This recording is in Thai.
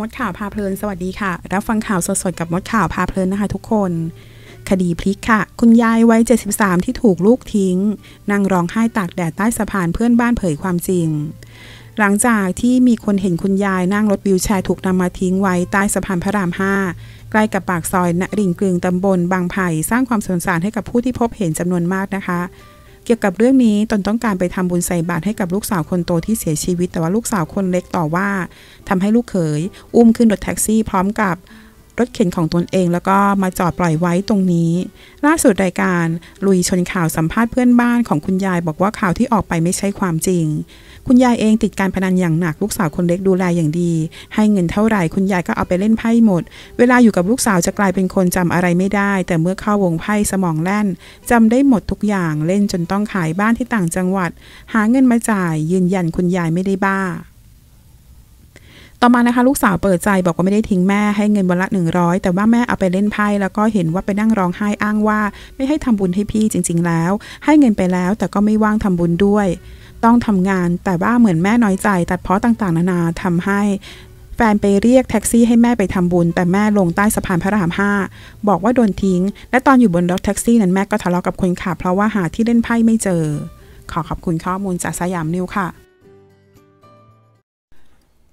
มดข่าวพาเพลินสวัสดีค่ะ รับฟังข่าวสดๆกับมดข่าวพาเพลินนะคะทุกคน คดีพลิกค่ะคุณยายวัย73 ที่ถูกลูกทิ้ง นั่งร้องไห้ตากแดดใต้สะพานเพื่อนบ้านเผยความจริง หลังจากที่มีคนเห็นคุณยายนั่งรถวิวแชร์ถูกนำมาทิ้งไว้ใต้สะพานพระราม5ใกล้กับปากซอยณริงกลึงตำบลบางไผ่สร้างความสงสารให้กับผู้ที่พบเห็นจำนวนมากนะคะเกี่ยวกับเรื่องนี้ตนต้องการไปทำบุญใส่บาตรให้กับลูกสาวคนโตที่เสียชีวิตแต่ว่าลูกสาวคนเล็กต่อว่า ทำให้ลูกเขยอุ้มขึ้นรถแท็กซี่พร้อมกับรถเข็นของตนเองแล้วก็มาจอดปล่อยไว้ตรงนี้ ล่าสุดรายการลุยชนข่าวสัมภาษณ์เพื่อนบ้านของคุณยายบอกว่าข่าวที่ออกไปไม่ใช่ความจริง คุณยายเองติดการพนันอย่างหนักลูกสาวคนเล็กดูแลอย่างดี ให้เงินเท่าไหร่คุณยายก็เอาไปเล่นไพ่หมด เวลาอยู่กับลูกสาวจะกลายเป็นคนจำอะไรไม่ได้ แต่เมื่อเข้าวงไพ่สมองแล่น จำได้หมดทุกอย่าง เล่นจนต้องขายบ้านที่ต่างจังหวัด หาเงินมาจ่าย ยืนยันคุณยายไม่ได้บ้าต่อมานะคะลูกสาวเปิดใจ บอกว่าไม่ได้ทิ้งแม่ให้เงินวันละ 100 แต่ว่าแม่เอาไปเล่นไพ่แล้วก็เห็นว่าไปนั่งร้องไห้อ้างว่าไม่ให้ทำบุญให้พี่จริง ๆ แล้ว ให้เงินไปแล้ว แต่ก็ไม่ว่างทำบุญด้วย ต้องทำงานแต่ว่าเหมือนแม่น้อยใจตัดเพาะต่างๆนานาทำให้ แฟนไปเรียกแท็กซี่ให้แม่ไปทำบุญ แต่แม่ลงใต้สะพานพระรามห้าบอกว่าโดนทิ้ง และตอนอยู่บนรถแท็กซี่นั้นแม่ก็ทะเลาะกับคนขับเพราะว่าหาที่เล่นไพ่ไม่เจอ ขอขอบคุณข้อมูลจากสยามนิวค่ะ